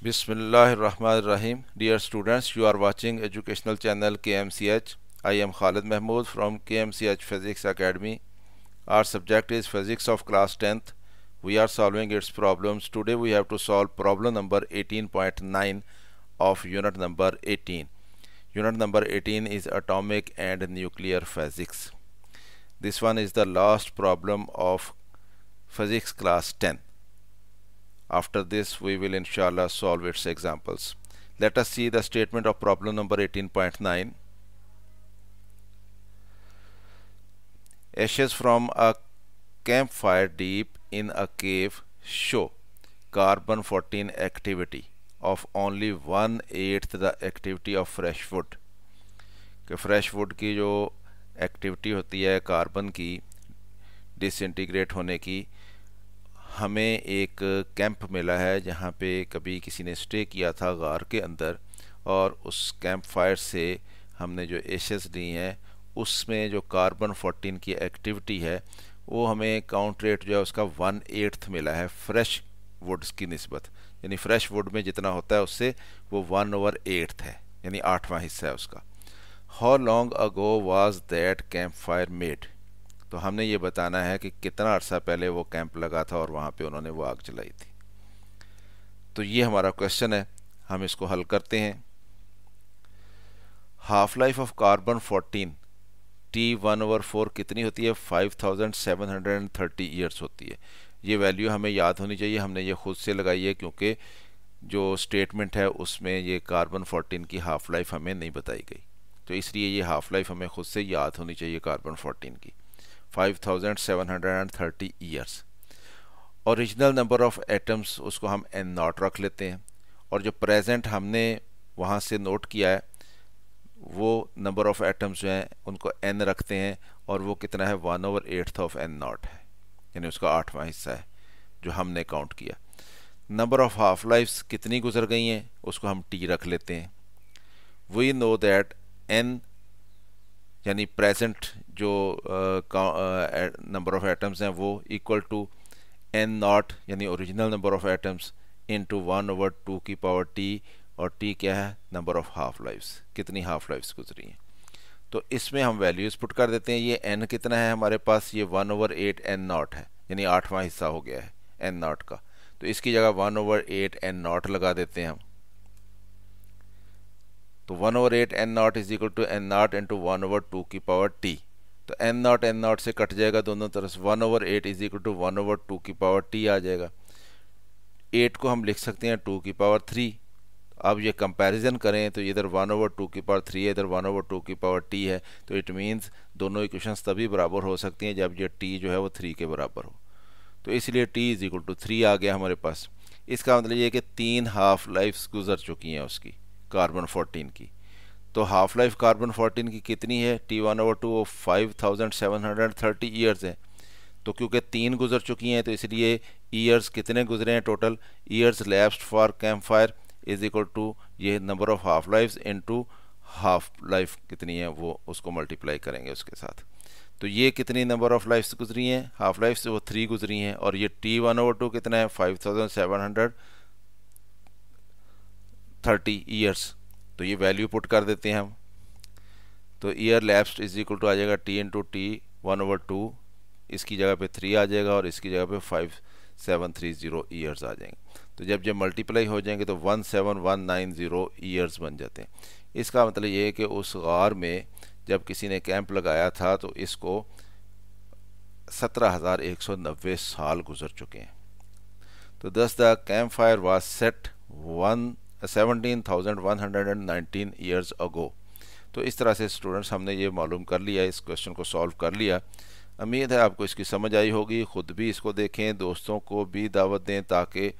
Rahman Rahim. Dear students, you are watching educational channel KMCH. I am Khalid Mahmood from KMCH Physics Academy. Our subject is Physics of class 10th. We are solving its problems. Today we have to solve problem number 18.9 of unit number 18. Unit number 18 is atomic and nuclear physics. This one is the last problem of physics class 10. After this, we will inshallah solve its examples. Let us see the statement of problem number 18.9. Ashes from a campfire deep in a cave show carbon 14 activity of only one eighth the activity of fresh wood. कि fresh wood की जो activity होती है carbon की disintegrate होने की हमें एक कैंप मिला है जहाँ पे कभी किसी ने स्टे किया था गार के अंदर और उस कैंप फायर से हमने जो एशेस ली हैं उसमें जो कार्बन 14 की एक्टिविटी है वो हमें काउंट रेट जो है उसका वन एट्थ मिला है फ्रेश वुड्स की नस्बत यानी फ्रेश वुड में जितना होता है उससे वो वन ओवर एट्थ है यानी आठवां हिस्सा है उसका how long ago was that campfire made तो हमने ये बताना है कि कितना अर्सा पहले वो कैंप लगा था और वहाँ पे उन्होंने वो आग जलाई थी तो ये हमारा क्वेश्चन है हम इसको हल करते हैं half life of carbon 14 T one over four कितनी होती है 5730 ईयर्स होती है ये वैल्यू हमें याद होनी चाहिए हमने ये खुद से लगाई है क्योंकि जो स्टेटमेंट है उसमें ये कार्बन 14 की हाफ़ लाइफ हमें नहीं बताई गई तो इसलिए ये हाफ़ लाइफ हमें खुद से याद होनी चाहिए कार्बन 14 की 5730 years original number of atoms उसको हम एन नॉट रख लेते हैं और जो प्रेजेंट हमने वहाँ से नोट किया है वो नंबर ऑफ एटम्स जो हैं उनको एन रखते हैं और वो कितना है one over eighth of N naught है यानी उसका आठवां हिस्सा है जो हमने काउंट किया नंबर ऑफ हाफ लाइफ्स कितनी गुजर गई हैं उसको हम टी रख लेते हैं वी नो दैट एन यानी प्रेजेंट जो नंबर ऑफ़ एटम्स हैं वो इक्वल टू एन नॉट यानी original number of atoms into one over two की पावर टी और टी क्या है नंबर ऑफ़ हाफ लाइफ्स कितनी हाफ लाइफ्स गुजरी हैं तो इसमें हम वैल्यूज़ पुट कर देते हैं ये एन कितना है हमारे पास ये one over eight N naught है यानी आठवां हिस्सा हो गया है एन नॉट का तो इसकी जगह one over eight N naught लगा देते हैं हम तो one over eight N naught is equal to N naught to one over two की पावर टी तो एन नॉट एन नॉट से कट जाएगा दोनों तरफ से one over eight is equal to one over two की पावर टी आ जाएगा एट को हम लिख सकते हैं टू की पावर थ्री अब ये कंपैरिजन करें तो इधर वन ओवर टू की पावर थ्री है इधर वन ओवर टू की पावर टी है तो इट मीन्स दोनों इक्वेशंस तभी बराबर हो सकती हैं जब ये टी जो है वो थ्री के बराबर हो तो इसलिए T is equal to three आ गया हमारे पास इसका मतलब ये कि तीन हाफ लाइफ्स गुजर चुकी हैं उसकी कार्बन 14 की तो हाफ लाइफ कार्बन 14 की कितनी है T one over two five thousand seven hundred thirty years है तो क्योंकि तीन गुजर चुकी हैं तो इसलिए ईयर्स कितने गुजरे हैं total years lapsed for campfire is equal to ये number of half life into half life कितनी है वो उसको मल्टीप्लाई करेंगे उसके साथ तो ये कितनी नंबर ऑफ लाइफ्स गुजरी हैं हाफ लाइफ्स वो थ्री गुजरी हैं और ये टी वन ओवर टू कितना है five thousand seven hundred thirty years तो ये वैल्यू पुट कर देते हैं हम तो year lapse is equal to आ जाएगा T into T one over two इसकी जगह पे थ्री आ जाएगा और इसकी जगह पे five seven three zero years आ जाएंगे तो जब जब मल्टीप्लाई हो जाएंगे तो one seven one nine zero years बन जाते हैं इसका मतलब ये है कि उस गार में जब किसी ने कैंप लगाया था तो इसको सत्रह हज़ार एक सौ नब्बे साल गुजर चुके हैं तो thus the campfire was set one 17,119 years ago तो इस तरह से स्टूडेंट्स हमने ये मालूम कर लिया इस क्वेश्चन को सॉल्व कर लिया उम्मीद है आपको इसकी समझ आई होगी ख़ुद भी इसको देखें दोस्तों को भी दावत दें ताकि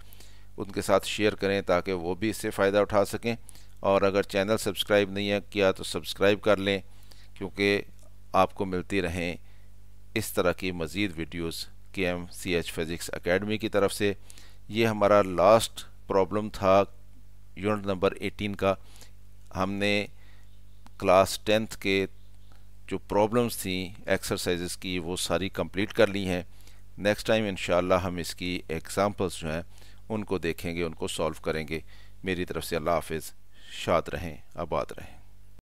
उनके साथ शेयर करें ताकि वो भी इससे फ़ायदा उठा सकें और अगर चैनल सब्सक्राइब नहीं है किया तो सब्सक्राइब कर लें क्योंकि आपको मिलती रहें इस तरह की मज़ीद वीडियोज़ के M C H physics academy की तरफ से ये हमारा लास्ट प्रॉब्लम था यूनिट नंबर 18 का हमने क्लास टेंथ के जो प्रॉब्लम्स थी एक्सरसाइजेस की वो सारी कंप्लीट कर ली हैं नेक्स्ट टाइम इन हम इसकी एग्ज़ाम्पल्स जो हैं उनको देखेंगे उनको सॉल्व करेंगे मेरी तरफ से अल्लाह हाफिज़ शाद रहें आबाद रहें